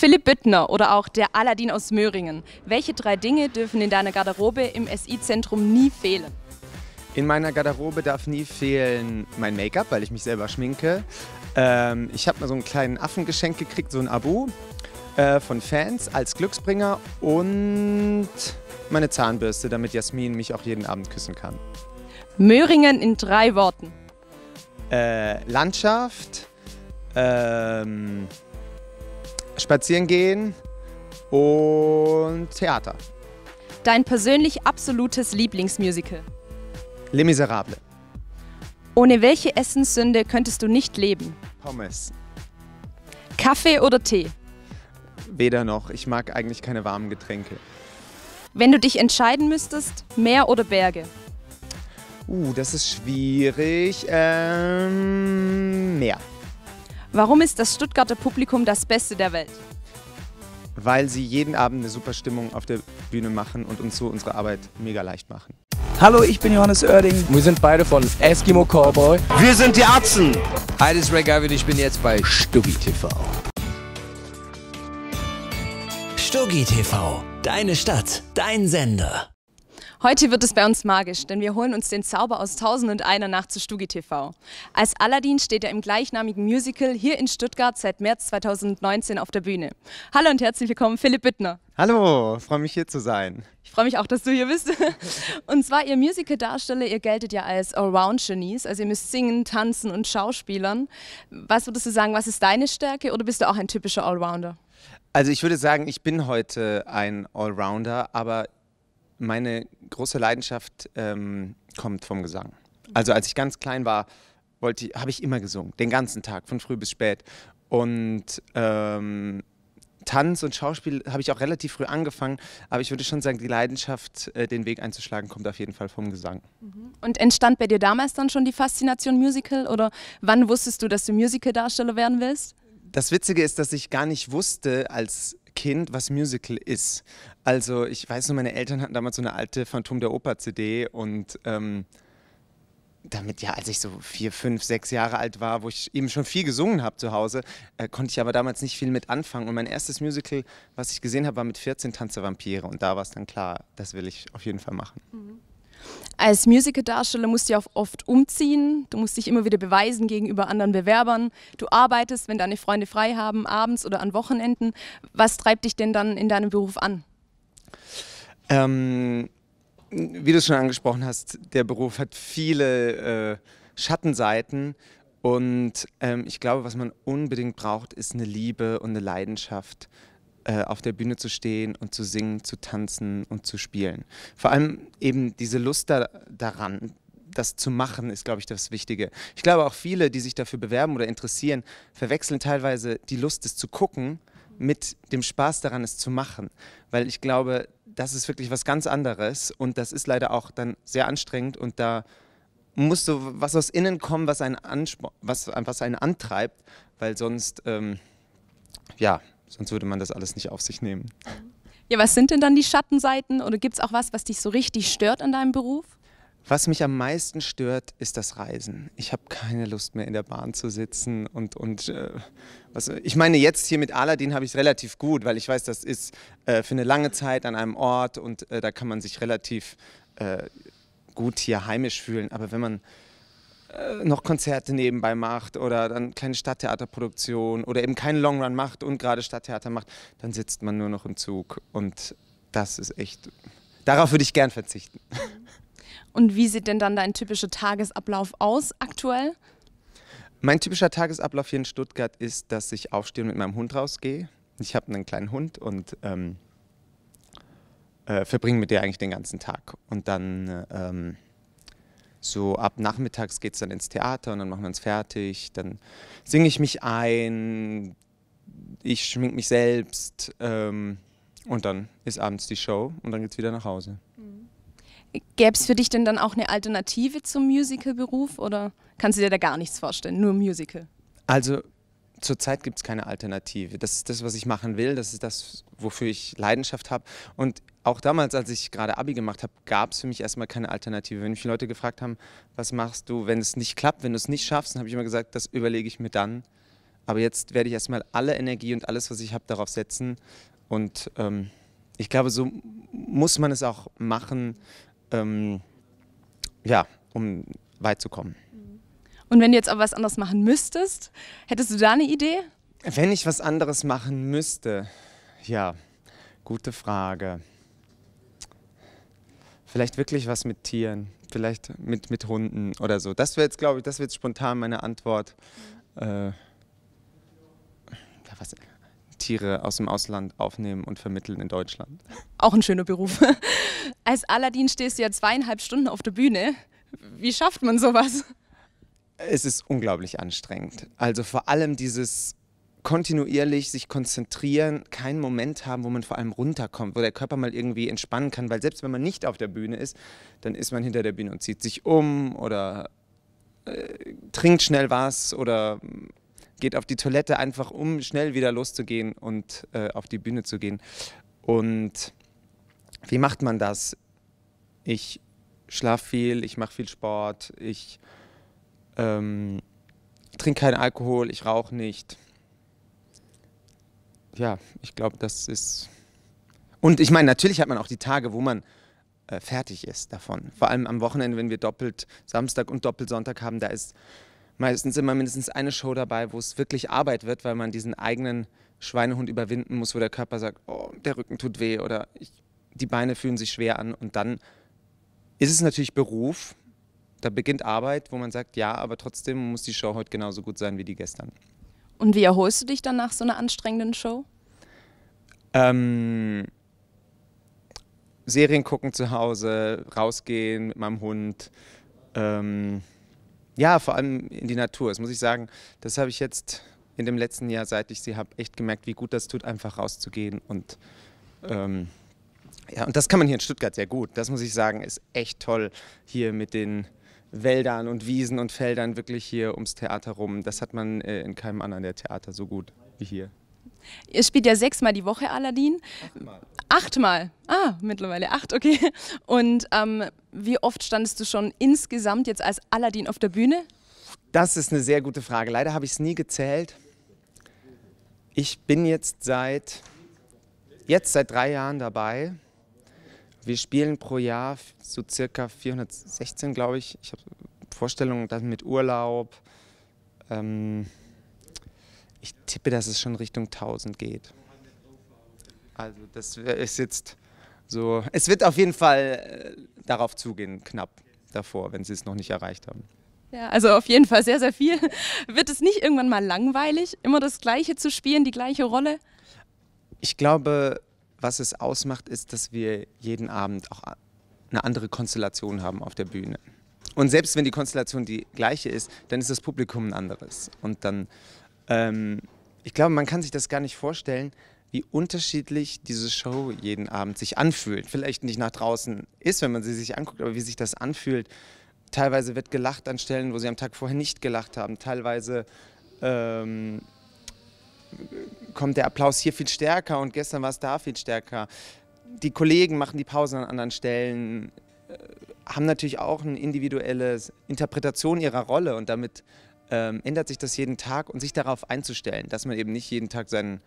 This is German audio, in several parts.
Philipp Bittner oder auch der Aladin aus Möhringen. Welche drei Dinge dürfen in deiner Garderobe im SI-Zentrum nie fehlen? In meiner Garderobe darf nie fehlen mein Make-up, weil ich mich selber schminke. Ähm, ich habe mal so einen kleinen Affengeschenk gekriegt, so ein Abo äh, von Fans als Glücksbringer und meine Zahnbürste, damit Jasmin mich auch jeden Abend küssen kann. Möhringen in drei Worten. Äh, Landschaft, ähm, spazieren gehen und Theater. Dein persönlich absolutes Lieblingsmusical? Les Miserables. Ohne welche Essenssünde könntest du nicht leben? Pommes. Kaffee oder Tee? Weder noch. Ich mag eigentlich keine warmen Getränke. Wenn du dich entscheiden müsstest, Meer oder Berge? Uh, das ist schwierig. Ähm, Meer. Warum ist das Stuttgarter Publikum das Beste der Welt? Weil sie jeden Abend eine super Stimmung auf der Bühne machen und uns so unsere Arbeit mega leicht machen. Hallo, ich bin Johannes Oerding. Wir sind beide von Eskimo Cowboy. Wir sind die Atzen. Hi, das ist Ray Garvin. Ich bin jetzt bei Stuggi TV. Stuggi TV. Deine Stadt, dein Sender. Heute wird es bei uns magisch, denn wir holen uns den Zauber aus Tausend und einer Nacht zu Stugi TV. Als Aladdin steht er im gleichnamigen Musical hier in Stuttgart seit März 2019 auf der Bühne. Hallo und herzlich willkommen, Philipp Bittner. Hallo, freue mich hier zu sein. Ich freue mich auch, dass du hier bist. Und zwar, ihr Musical-Darsteller, ihr geltet ja als Allround-Genies, also ihr müsst singen, tanzen und schauspielern. Was würdest du sagen, was ist deine Stärke oder bist du auch ein typischer Allrounder? Also ich würde sagen, ich bin heute ein Allrounder, aber meine große Leidenschaft ähm, kommt vom Gesang. Also als ich ganz klein war, habe ich immer gesungen, den ganzen Tag, von früh bis spät. Und ähm, Tanz und Schauspiel habe ich auch relativ früh angefangen, aber ich würde schon sagen, die Leidenschaft, äh, den Weg einzuschlagen, kommt auf jeden Fall vom Gesang. Mhm. Und entstand bei dir damals dann schon die Faszination Musical oder wann wusstest du, dass du Musical-Darsteller werden willst? Das Witzige ist, dass ich gar nicht wusste, als Kind, was Musical ist. Also ich weiß nur, meine Eltern hatten damals so eine alte Phantom der Oper CD und ähm, damit ja, als ich so vier, fünf, sechs Jahre alt war, wo ich eben schon viel gesungen habe zu Hause, äh, konnte ich aber damals nicht viel mit anfangen. Und mein erstes Musical, was ich gesehen habe, war mit 14 Tanze Vampire. Und da war es dann klar, das will ich auf jeden Fall machen. Mhm. Als Musical-Darsteller musst du ja auch oft umziehen, du musst dich immer wieder beweisen gegenüber anderen Bewerbern. Du arbeitest, wenn deine Freunde frei haben, abends oder an Wochenenden. Was treibt dich denn dann in deinem Beruf an? Ähm, wie du es schon angesprochen hast, der Beruf hat viele äh, Schattenseiten. Und ähm, ich glaube, was man unbedingt braucht, ist eine Liebe und eine Leidenschaft äh, auf der Bühne zu stehen und zu singen, zu tanzen und zu spielen. Vor allem eben diese Lust da, daran, das zu machen, ist, glaube ich, das Wichtige. Ich glaube auch viele, die sich dafür bewerben oder interessieren, verwechseln teilweise die Lust, es zu gucken, mit dem Spaß daran, es zu machen. Weil ich glaube, das ist wirklich was ganz anderes und das ist leider auch dann sehr anstrengend und da muss so was aus innen kommen, was einen, was, was einen antreibt, weil sonst, ähm, ja, Sonst würde man das alles nicht auf sich nehmen. Ja, was sind denn dann die Schattenseiten oder gibt es auch was, was dich so richtig stört an deinem Beruf? Was mich am meisten stört, ist das Reisen. Ich habe keine Lust mehr in der Bahn zu sitzen und, und äh, was, ich meine, jetzt hier mit Aladdin habe ich es relativ gut, weil ich weiß, das ist äh, für eine lange Zeit an einem Ort und äh, da kann man sich relativ äh, gut hier heimisch fühlen. Aber wenn man äh, noch Konzerte nebenbei macht oder dann keine Stadttheaterproduktion oder eben keinen Longrun macht und gerade Stadttheater macht, dann sitzt man nur noch im Zug und das ist echt, darauf würde ich gern verzichten. Und wie sieht denn dann dein typischer Tagesablauf aus aktuell? Mein typischer Tagesablauf hier in Stuttgart ist, dass ich aufstehe und mit meinem Hund rausgehe. Ich habe einen kleinen Hund und ähm, äh, verbringe mit der eigentlich den ganzen Tag und dann... Ähm, so ab nachmittags geht es dann ins Theater und dann machen wir uns fertig, dann singe ich mich ein, ich schminke mich selbst ähm, und dann ist abends die Show und dann geht es wieder nach Hause. Mhm. Gäbe es für dich denn dann auch eine Alternative zum Musical-Beruf oder kannst du dir da gar nichts vorstellen, nur Musical? Also zurzeit gibt es keine Alternative. Das ist das, was ich machen will. Das ist das, wofür ich Leidenschaft habe. Und auch damals, als ich gerade Abi gemacht habe, gab es für mich erstmal keine Alternative. Wenn mich Leute gefragt haben, was machst du, wenn es nicht klappt, wenn du es nicht schaffst, dann habe ich immer gesagt, das überlege ich mir dann. Aber jetzt werde ich erstmal alle Energie und alles, was ich habe, darauf setzen. Und ähm, ich glaube, so muss man es auch machen, ähm, ja, um weit zu kommen. Mhm. Und wenn du jetzt aber was anderes machen müsstest, hättest du da eine Idee? Wenn ich was anderes machen müsste, ja, gute Frage. Vielleicht wirklich was mit Tieren, vielleicht mit, mit Hunden oder so. Das wäre jetzt, glaube ich, das wäre jetzt spontan meine Antwort. Mhm. Äh, ja, was, Tiere aus dem Ausland aufnehmen und vermitteln in Deutschland. Auch ein schöner Beruf. Als Aladdin stehst du ja zweieinhalb Stunden auf der Bühne. Wie schafft man sowas? es ist unglaublich anstrengend. Also vor allem dieses kontinuierlich sich konzentrieren, keinen Moment haben, wo man vor allem runterkommt, wo der Körper mal irgendwie entspannen kann, weil selbst wenn man nicht auf der Bühne ist, dann ist man hinter der Bühne und zieht sich um oder äh, trinkt schnell was oder geht auf die Toilette einfach, um schnell wieder loszugehen und äh, auf die Bühne zu gehen. Und wie macht man das? Ich schlafe viel, ich mache viel Sport, ich ähm, trinke keinen Alkohol, ich rauche nicht. Ja, ich glaube, das ist. Und ich meine, natürlich hat man auch die Tage, wo man äh, fertig ist davon. Vor allem am Wochenende, wenn wir doppelt Samstag und doppelt Sonntag haben, da ist meistens immer mindestens eine Show dabei, wo es wirklich Arbeit wird, weil man diesen eigenen Schweinehund überwinden muss, wo der Körper sagt, oh, der Rücken tut weh oder ich, die Beine fühlen sich schwer an. Und dann ist es natürlich Beruf da beginnt Arbeit, wo man sagt, ja, aber trotzdem muss die Show heute genauso gut sein wie die gestern. Und wie erholst du dich dann nach so einer anstrengenden Show? Ähm, Serien gucken zu Hause, rausgehen mit meinem Hund. Ähm, ja, vor allem in die Natur. Das muss ich sagen, das habe ich jetzt in dem letzten Jahr, seit ich sie habe, echt gemerkt, wie gut das tut, einfach rauszugehen. Und, ähm, ja, und das kann man hier in Stuttgart sehr gut. Das muss ich sagen, ist echt toll hier mit den Wäldern und Wiesen und Feldern wirklich hier ums Theater rum. Das hat man äh, in keinem anderen der Theater so gut wie hier. Ihr spielt ja sechsmal die Woche Aladdin. Achtmal. Achtmal. Ah, mittlerweile acht, okay. Und ähm, wie oft standest du schon insgesamt jetzt als Aladdin auf der Bühne? Das ist eine sehr gute Frage. Leider habe ich es nie gezählt. Ich bin jetzt seit jetzt seit drei Jahren dabei. Wir spielen pro Jahr so circa 416, glaube ich. Ich habe Vorstellungen dann mit Urlaub. Ähm, ich tippe, dass es schon Richtung 1000 geht. Also das ist jetzt so. Es wird auf jeden Fall äh, darauf zugehen, knapp davor, wenn sie es noch nicht erreicht haben. Ja, also auf jeden Fall sehr, sehr viel. Wird es nicht irgendwann mal langweilig, immer das Gleiche zu spielen, die gleiche Rolle? Ich glaube, was es ausmacht, ist, dass wir jeden Abend auch eine andere Konstellation haben auf der Bühne. Und selbst wenn die Konstellation die gleiche ist, dann ist das Publikum ein anderes. Und dann, ähm, ich glaube, man kann sich das gar nicht vorstellen, wie unterschiedlich diese Show jeden Abend sich anfühlt. Vielleicht nicht nach draußen ist, wenn man sie sich anguckt, aber wie sich das anfühlt. Teilweise wird gelacht an Stellen, wo sie am Tag vorher nicht gelacht haben. Teilweise ähm, kommt der Applaus hier viel stärker und gestern war es da viel stärker. Die Kollegen machen die Pausen an anderen Stellen, äh, haben natürlich auch eine individuelle Interpretation ihrer Rolle und damit ähm, ändert sich das jeden Tag und sich darauf einzustellen, dass man eben nicht jeden Tag seinen,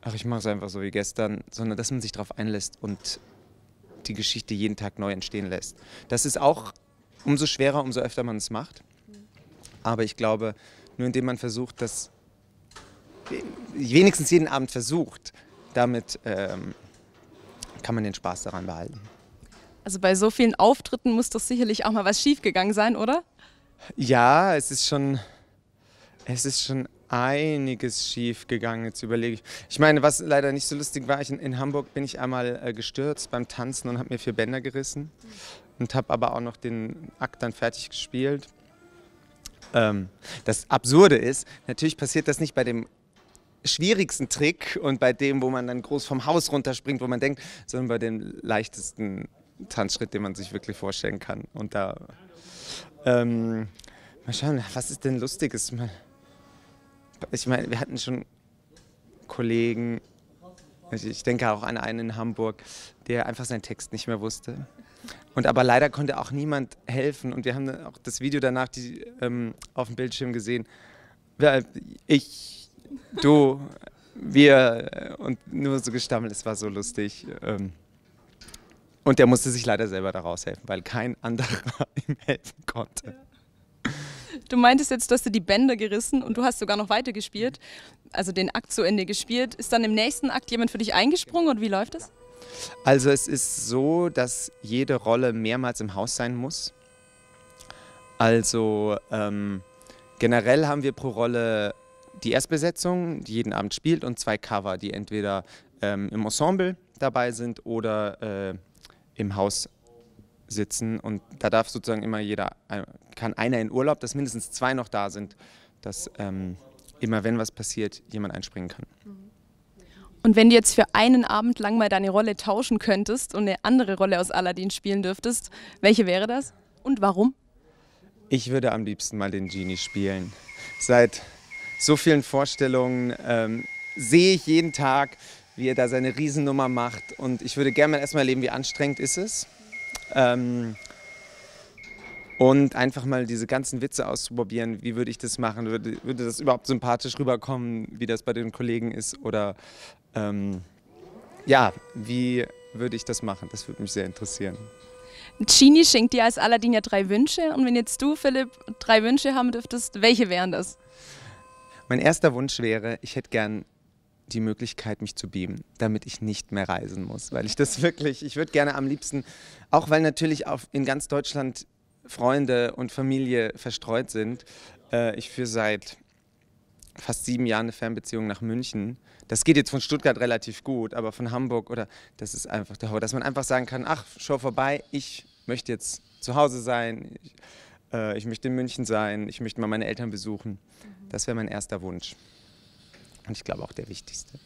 ach ich mache es einfach so wie gestern, sondern dass man sich darauf einlässt und die Geschichte jeden Tag neu entstehen lässt. Das ist auch umso schwerer, umso öfter man es macht. Aber ich glaube, nur indem man versucht, das wenigstens jeden Abend versucht, damit ähm, kann man den Spaß daran behalten. Also bei so vielen Auftritten muss doch sicherlich auch mal was schiefgegangen sein, oder? Ja, es ist schon, es ist schon einiges schiefgegangen, Jetzt überlege ich. Ich meine, was leider nicht so lustig war, ich in, in Hamburg bin ich einmal äh, gestürzt beim Tanzen und habe mir vier Bänder gerissen und habe aber auch noch den Akt dann fertig gespielt. Ähm, das Absurde ist, natürlich passiert das nicht bei dem schwierigsten Trick und bei dem, wo man dann groß vom Haus runterspringt, wo man denkt, sondern bei dem leichtesten Tanzschritt, den man sich wirklich vorstellen kann. Und da ähm, mal schauen, was ist denn lustiges? Ich meine, wir hatten schon Kollegen, also ich denke auch an einen in Hamburg, der einfach seinen Text nicht mehr wusste. Und aber leider konnte auch niemand helfen. Und wir haben auch das Video danach die, ähm, auf dem Bildschirm gesehen. Ich du, wir und nur so gestammelt, es war so lustig. Ähm, und der musste sich leider selber daraus helfen, weil kein anderer ihm helfen konnte. Du meintest jetzt, du hast dir die Bänder gerissen und du hast sogar noch weitergespielt, also den Akt zu Ende gespielt. Ist dann im nächsten Akt jemand für dich eingesprungen und wie läuft das? Also es ist so, dass jede Rolle mehrmals im Haus sein muss. Also ähm, generell haben wir pro Rolle die Erstbesetzung, die jeden Abend spielt, und zwei Cover, die entweder ähm, im Ensemble dabei sind oder äh, im Haus sitzen. Und da darf sozusagen immer jeder, äh, kann einer in Urlaub, dass mindestens zwei noch da sind, dass ähm, immer, wenn was passiert, jemand einspringen kann. Mhm. Und wenn du jetzt für einen Abend lang mal deine Rolle tauschen könntest und eine andere Rolle aus Aladdin spielen dürftest, welche wäre das und warum? Ich würde am liebsten mal den Genie spielen. Seit so vielen Vorstellungen ähm, sehe ich jeden Tag, wie er da seine Riesennummer macht. Und ich würde gerne mal erstmal erleben, wie anstrengend ist es. Ähm, und einfach mal diese ganzen Witze auszuprobieren. Wie würde ich das machen? Würde, würde das überhaupt sympathisch rüberkommen, wie das bei den Kollegen ist? Oder ähm, ja, wie würde ich das machen? Das würde mich sehr interessieren. Genie schenkt dir als Aladdin ja drei Wünsche. Und wenn jetzt du, Philipp, drei Wünsche haben dürftest, welche wären das? Mein erster Wunsch wäre, ich hätte gern die Möglichkeit, mich zu beamen, damit ich nicht mehr reisen muss, weil ich das wirklich, ich würde gerne am liebsten, auch weil natürlich auf, in ganz Deutschland Freunde und Familie verstreut sind, äh, ich führe seit fast sieben Jahren eine Fernbeziehung nach München. Das geht jetzt von Stuttgart relativ gut, aber von Hamburg oder das ist einfach der Horror, dass man einfach sagen kann, ach, schau vorbei, ich möchte jetzt zu Hause sein, ich, äh, ich möchte in München sein, ich möchte mal meine Eltern besuchen. Mhm. Das wäre mein erster Wunsch. Und ich glaube auch der wichtigste.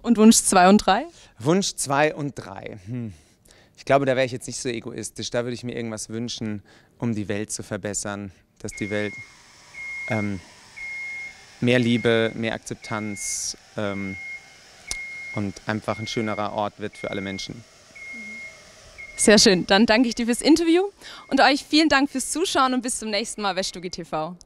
Und Wunsch 2 und 3? Wunsch 2 und 3. Hm. Ich glaube, da wäre ich jetzt nicht so egoistisch. Da würde ich mir irgendwas wünschen, um die Welt zu verbessern. Dass die Welt ähm, mehr Liebe, mehr Akzeptanz ähm, und einfach ein schönerer Ort wird für alle Menschen. Sehr schön. Dann danke ich dir fürs Interview und euch vielen Dank fürs Zuschauen und bis zum nächsten Mal, Weststugi TV.